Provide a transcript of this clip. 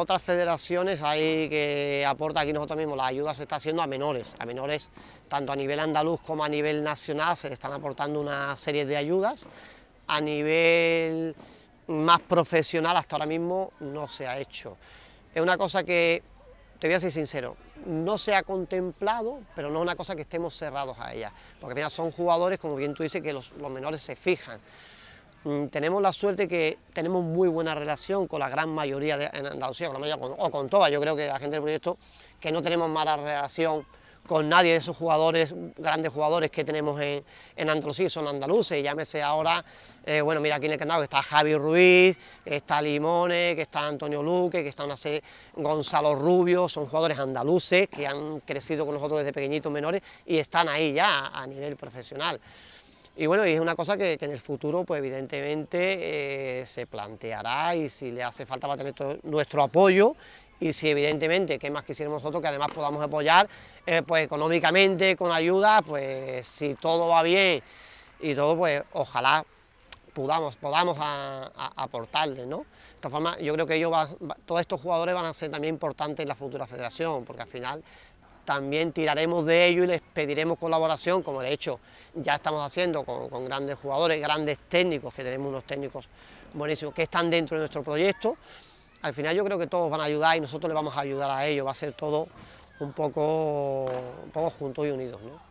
Otras federaciones hay que aporta aquí nosotros mismos, las ayudas se está haciendo a menores, a menores tanto a nivel andaluz como a nivel nacional se están aportando una serie de ayudas, a nivel más profesional hasta ahora mismo no se ha hecho. Es una cosa que, te voy a ser sincero, no se ha contemplado, pero no es una cosa que estemos cerrados a ella, porque al son jugadores, como bien tú dices, que los menores se fijan. Mm, tenemos la suerte que tenemos muy buena relación con la gran mayoría de en Andalucía, o con todas, yo creo que la gente del proyecto, que no tenemos mala relación con nadie de esos jugadores, grandes jugadores que tenemos en, en Andalucía, son andaluces, llámese ahora, eh, bueno, mira aquí en el candado que está Javi Ruiz, está Limone, que está Antonio Luque, que está Gonzalo Rubio, son jugadores andaluces que han crecido con nosotros desde pequeñitos menores y están ahí ya a nivel profesional. Y bueno, y es una cosa que, en el futuro, pues evidentemente, eh, se planteará y si le hace falta va a tener nuestro apoyo y si evidentemente, ¿qué más quisiéramos nosotros que además podamos apoyar eh, pues económicamente, con ayuda, pues si todo va bien y todo, pues ojalá podamos, podamos aportarle, ¿no? De esta forma, yo creo que ellos todos estos jugadores van a ser también importantes en la futura federación, porque al final también tiraremos de ello y les pediremos colaboración, como de hecho ya estamos haciendo con, grandes jugadores, grandes técnicos, que tenemos unos técnicos buenísimos que están dentro de nuestro proyecto. Al final yo creo que todos van a ayudar y nosotros les vamos a ayudar a ellos, va a ser todo un poco, un poco juntos y unidos.